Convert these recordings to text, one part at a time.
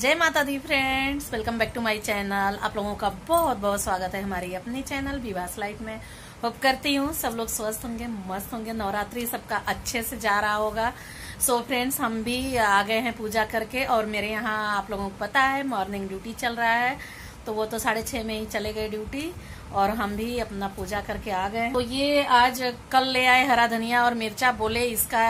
जय माता दी friends welcome back to my channel आप लोगों का बहुत बहुत स्वागत है हमारी अपनी चैनल विवास लाइफ में होप करती हूँ सब लोग स्वस्थ होंगे मस्त होंगे नवरात्रि सबका अच्छे से जा रहा होगा सो so फ्रेंड्स हम भी आ गए हैं पूजा करके और मेरे यहाँ आप लोगों को पता है मॉर्निंग ड्यूटी चल रहा है तो वो तो साढ़े में ही चले गए ड्यूटी और हम भी अपना पूजा करके आ गए तो ये आज कल ले आए हरा धनिया और मिर्चा बोले इसका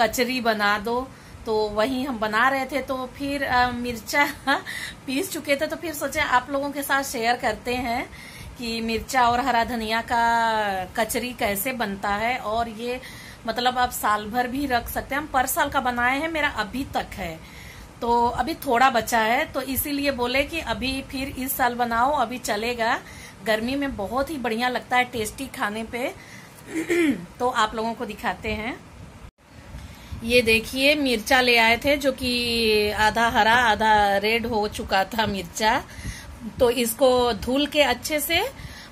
कचरी बना दो तो वहीं हम बना रहे थे तो फिर आ, मिर्चा पीस चुके थे तो फिर सोचे आप लोगों के साथ शेयर करते हैं कि मिर्चा और हरा धनिया का कचरी कैसे बनता है और ये मतलब आप साल भर भी रख सकते हैं हम पर साल का बनाए हैं मेरा अभी तक है तो अभी थोड़ा बचा है तो इसीलिए बोले कि अभी फिर इस साल बनाओ अभी चलेगा गर्मी में बहुत ही बढ़िया लगता है टेस्टी खाने पे तो आप लोगों को दिखाते हैं ये देखिए मिर्चा ले आए थे जो कि आधा हरा आधा रेड हो चुका था मिर्चा तो इसको धुल के अच्छे से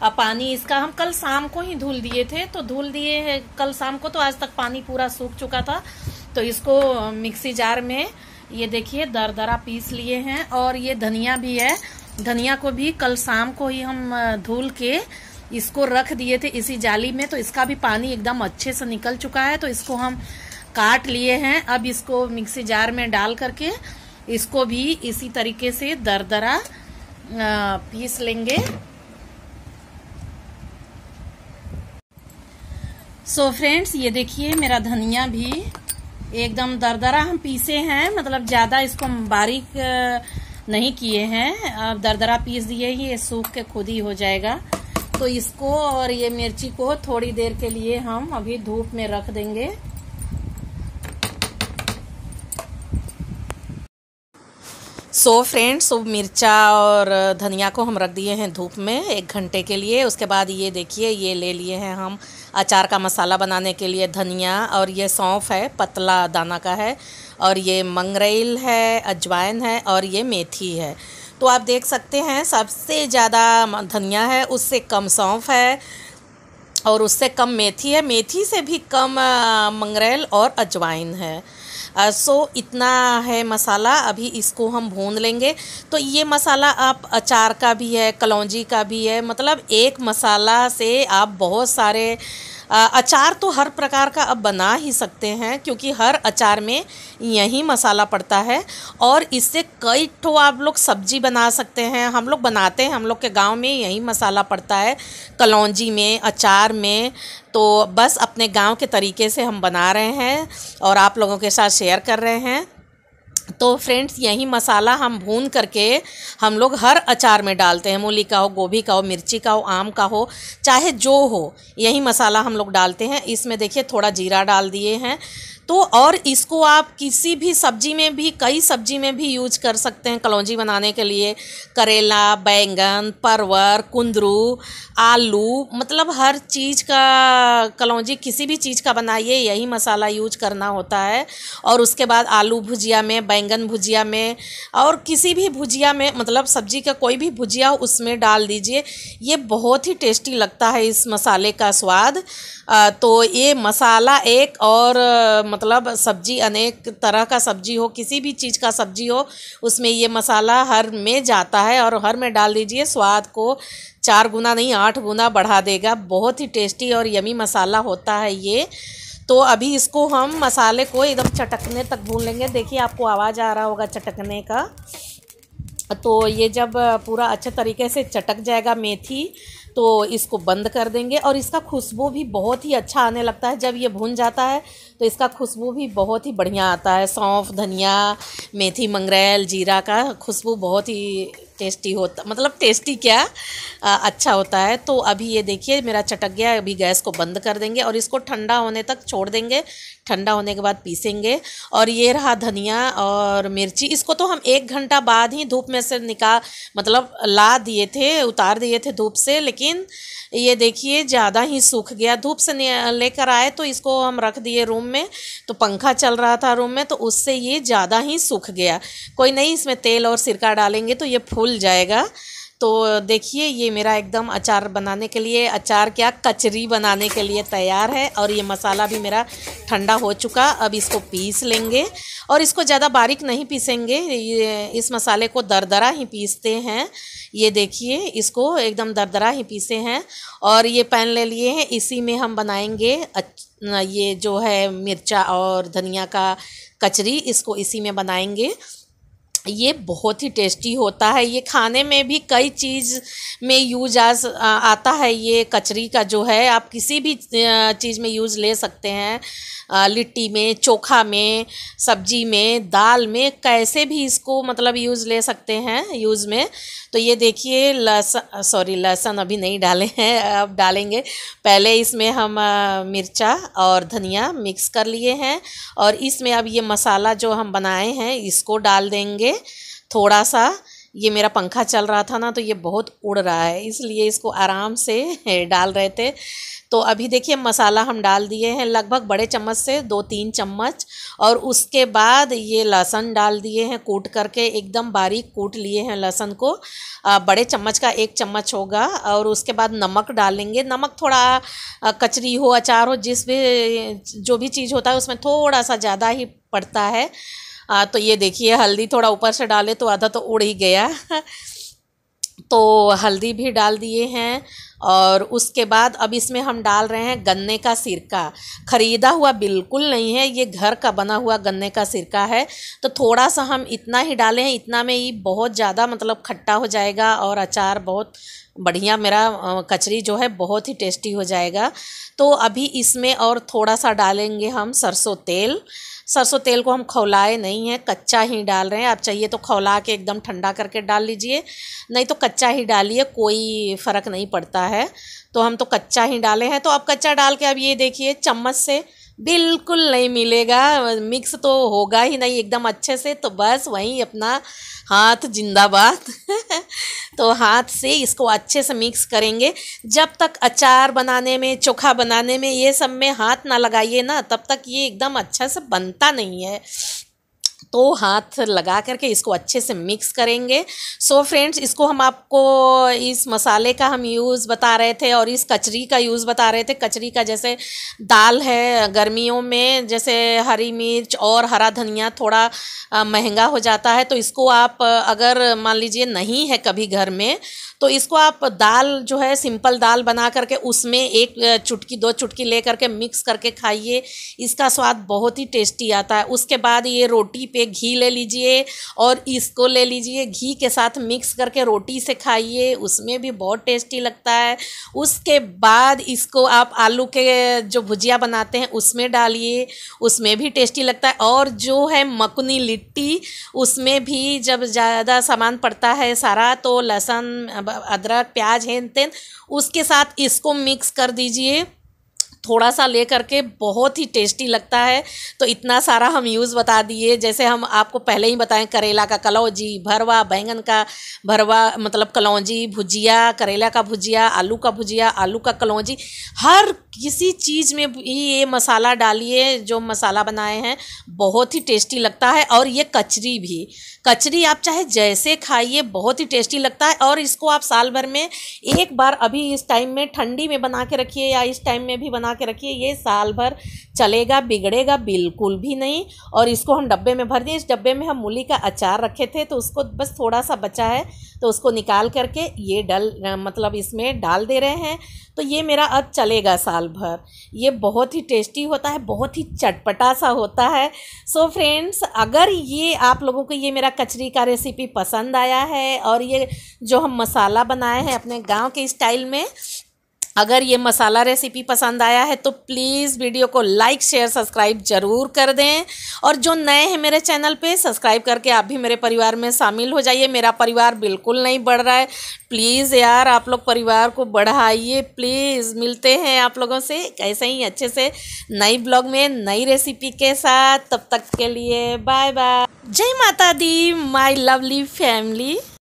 और पानी इसका हम कल शाम को ही धुल दिए थे तो धुल दिए हैं कल शाम को तो आज तक पानी पूरा सूख चुका था तो इसको मिक्सी जार में ये देखिए दर दरा पीस लिए हैं और ये धनिया भी है धनिया को भी कल शाम को ही हम धुल के इसको रख दिए थे इसी जाली में तो इसका भी पानी एकदम अच्छे से निकल चुका है तो इसको हम काट लिए हैं अब इसको मिक्सी जार में डाल करके इसको भी इसी तरीके से दरदरा पीस लेंगे सो so फ्रेंड्स ये देखिए मेरा धनिया भी एकदम दरदरा हम पीसे हैं मतलब ज़्यादा इसको बारीक नहीं किए हैं अब दरदरा पीस दिए ये सूख के खुद ही हो जाएगा तो इसको और ये मिर्ची को थोड़ी देर के लिए हम अभी धूप में रख देंगे सो so फ्रेंड्स so मिर्चा और धनिया को हम रख दिए हैं धूप में एक घंटे के लिए उसके बाद ये देखिए ये ले लिए हैं हम अचार का मसाला बनाने के लिए धनिया और ये सौंफ है पतला दाना का है और ये मंगरेल है अजवाइन है और ये मेथी है तो आप देख सकते हैं सबसे ज़्यादा धनिया है उससे कम सौंफ है और उससे कम मेथी है मेथी से भी कम मंगरेल और अजवाइन है सो इतना है मसाला अभी इसको हम भून लेंगे तो ये मसाला आप अचार का भी है कलौजी का भी है मतलब एक मसाला से आप बहुत सारे अचार तो हर प्रकार का अब बना ही सकते हैं क्योंकि हर अचार में यही मसाला पड़ता है और इससे कई ठो आप लोग सब्जी बना सकते हैं हम लोग बनाते हैं हम लोग के गांव में यही मसाला पड़ता है कलौजी में अचार में तो बस अपने गांव के तरीके से हम बना रहे हैं और आप लोगों के साथ शेयर कर रहे हैं तो फ्रेंड्स यही मसाला हम भून करके हम लोग हर अचार में डालते हैं मूली का हो गोभी का हो मिर्ची का हो आम का हो चाहे जो हो यही मसाला हम लोग डालते हैं इसमें देखिए थोड़ा जीरा डाल दिए हैं तो और इसको आप किसी भी सब्जी में भी कई सब्जी में भी यूज कर सकते हैं कलौजी बनाने के लिए करेला बैंगन परवर कुंदरू आलू मतलब हर चीज़ का कलौजी किसी भी चीज़ का बनाइए यही मसाला यूज करना होता है और उसके बाद आलू भुजिया में बैंगन भुजिया में और किसी भी भुजिया में मतलब सब्जी का कोई भी भुजिया उसमें डाल दीजिए ये बहुत ही टेस्टी लगता है इस मसाले का स्वाद तो ये मसाला एक और मतलब सब्जी अनेक तरह का सब्जी हो किसी भी चीज़ का सब्जी हो उसमें ये मसाला हर में जाता है और हर में डाल दीजिए स्वाद को चार गुना नहीं आठ गुना बढ़ा देगा बहुत ही टेस्टी और यमी मसाला होता है ये तो अभी इसको हम मसाले को एकदम चटकने तक भून लेंगे देखिए आपको आवाज़ आ रहा होगा चटकने का तो ये जब पूरा अच्छे तरीके से चटक जाएगा मेथी तो इसको बंद कर देंगे और इसका खुशबू भी बहुत ही अच्छा आने लगता है जब ये भुन जाता है तो इसका खुशबू भी बहुत ही बढ़िया आता है सौंफ धनिया मेथी मंगरेल जीरा का खुशबू बहुत ही टेस्टी होता मतलब टेस्टी क्या आ, अच्छा होता है तो अभी ये देखिए मेरा चटक गया अभी गैस को बंद कर देंगे और इसको ठंडा होने तक छोड़ देंगे ठंडा होने के बाद पीसेंगे और ये रहा धनिया और मिर्ची इसको तो हम एक घंटा बाद ही धूप में से निकाल मतलब ला दिए थे उतार दिए थे धूप से लेकिन ये देखिए ज़्यादा ही सूख गया धूप से लेकर आए तो इसको हम रख दिए रूम में तो पंखा चल रहा था रूम में तो उससे ये ज़्यादा ही सूख गया कोई नहीं इसमें तेल और सिरका डालेंगे तो ये फूल जाएगा तो देखिए ये मेरा एकदम अचार बनाने के लिए अचार क्या कचरी बनाने के लिए तैयार है और ये मसाला भी मेरा ठंडा हो चुका अब इसको पीस लेंगे और इसको ज़्यादा बारीक नहीं पीसेंगे ये इस मसाले को दरदरा ही पीसते हैं ये देखिए इसको एकदम दरदरा ही पीसे हैं और ये पैन ले लिए हैं इसी में हम बनाएंगे ये जो है मिर्चा और धनिया का कचरी इसको इसी में बनाएंगे ये बहुत ही टेस्टी होता है ये खाने में भी कई चीज़ में यूज आ, आता है ये कचरी का जो है आप किसी भी चीज़ में यूज़ ले सकते हैं लिट्टी में चोखा में सब्जी में दाल में कैसे भी इसको मतलब यूज़ ले सकते हैं यूज़ में तो ये देखिए लहसुन सॉरी लहसुन अभी नहीं डाले हैं अब डालेंगे पहले इसमें हम मिर्चा और धनिया मिक्स कर लिए हैं और इसमें अब ये मसाला जो हम बनाए हैं इसको डाल देंगे थोड़ा सा ये मेरा पंखा चल रहा था ना तो ये बहुत उड़ रहा है इसलिए इसको आराम से डाल रहे थे तो अभी देखिए मसाला हम डाल दिए हैं लगभग बड़े चम्मच से दो तीन चम्मच और उसके बाद ये लहसुन डाल दिए हैं कूट करके एकदम बारीक कूट लिए हैं लहसुन को बड़े चम्मच का एक चम्मच होगा और उसके बाद नमक डालेंगे नमक थोड़ा कचरी हो अचार हो जिस भी जो भी चीज़ होता है उसमें थोड़ा सा ज़्यादा ही पड़ता है आ, तो ये देखिए हल्दी थोड़ा ऊपर से डाले तो आधा तो उड़ ही गया तो हल्दी भी डाल दिए हैं और उसके बाद अब इसमें हम डाल रहे हैं गन्ने का सिरका ख़रीदा हुआ बिल्कुल नहीं है ये घर का बना हुआ गन्ने का सिरका है तो थोड़ा सा हम इतना ही डाले हैं इतना में ही बहुत ज़्यादा मतलब खट्टा हो जाएगा और अचार बहुत बढ़िया मेरा कचरी जो है बहुत ही टेस्टी हो जाएगा तो अभी इसमें और थोड़ा सा डालेंगे हम सरसों तेल सरसों तेल को हम खौलाए नहीं हैं कच्चा ही डाल रहे हैं आप चाहिए तो खौला के एकदम ठंडा करके डाल लीजिए नहीं तो कच्चा ही डालिए कोई फ़र्क नहीं पड़ता है है तो हम तो कच्चा ही डाले हैं तो अब कच्चा डाल के अब ये देखिए चम्मच से बिल्कुल नहीं मिलेगा मिक्स तो होगा ही नहीं एकदम अच्छे से तो बस वहीं अपना हाथ जिंदाबाद तो हाथ से इसको अच्छे से मिक्स करेंगे जब तक अचार बनाने में चोखा बनाने में ये सब में हाथ ना लगाइए ना तब तक ये एकदम अच्छा से बनता नहीं है तो हाथ लगा करके इसको अच्छे से मिक्स करेंगे सो so फ्रेंड्स इसको हम आपको इस मसाले का हम यूज़ बता रहे थे और इस कचरी का यूज़ बता रहे थे कचरी का जैसे दाल है गर्मियों में जैसे हरी मिर्च और हरा धनिया थोड़ा महंगा हो जाता है तो इसको आप अगर मान लीजिए नहीं है कभी घर में तो इसको आप दाल जो है सिंपल दाल बना करके उसमें एक चुटकी दो चुटकी ले करके मिक्स करके खाइए इसका स्वाद बहुत ही टेस्टी आता है उसके बाद ये रोटी पे घी ले लीजिए और इसको ले लीजिए घी के साथ मिक्स करके रोटी से खाइए उसमें भी बहुत टेस्टी लगता है उसके बाद इसको आप आलू के जो भुजिया बनाते हैं उसमें डालिए उसमें भी टेस्टी लगता है और जो है मकुनी लिट्टी उसमें भी जब ज़्यादा सामान पड़ता है सारा तो लहसुन अदरक प्याज हेन तेन उसके साथ इसको मिक्स कर दीजिए थोड़ा सा ले करके बहुत ही टेस्टी लगता है तो इतना सारा हम यूज़ बता दिए जैसे हम आपको पहले ही बताएं करेला का कलौजी भरवा बैंगन का भरवा मतलब कलौजी भुजिया करेला का भुजिया आलू का भुजिया आलू का कलौजी हर किसी चीज़ में भी ये मसाला डालिए जो मसाला बनाए हैं बहुत ही टेस्टी लगता है और ये कचरी भी कचरी आप चाहे जैसे खाइए बहुत ही टेस्टी लगता है और इसको आप साल भर में एक बार अभी इस टाइम में ठंडी में बना के रखिए या इस टाइम में भी बना के रखिए ये साल भर चलेगा बिगड़ेगा बिल्कुल भी नहीं और इसको हम डब्बे में भर दिए इस डब्बे में हम मूली का अचार रखे थे तो उसको बस थोड़ा सा बचा है तो उसको निकाल करके ये डल मतलब इसमें डाल दे रहे हैं तो ये मेरा अब चलेगा साल भर ये बहुत ही टेस्टी होता है बहुत ही चटपटा सा होता है सो so फ्रेंड्स अगर ये आप लोगों को ये मेरा कचरी का रेसिपी पसंद आया है और ये जो हम मसाला बनाए हैं अपने गांव के स्टाइल में अगर ये मसाला रेसिपी पसंद आया है तो प्लीज़ वीडियो को लाइक शेयर सब्सक्राइब ज़रूर कर दें और जो नए हैं मेरे चैनल पे सब्सक्राइब करके आप भी मेरे परिवार में शामिल हो जाइए मेरा परिवार बिल्कुल नहीं बढ़ रहा है प्लीज़ यार आप लोग परिवार को बढ़ाइए प्लीज़ मिलते हैं आप लोगों से ऐसे ही अच्छे से नई ब्लॉग में नई रेसिपी के साथ तब तक के लिए बाय बाय जय माता दी माई लवली फैमिली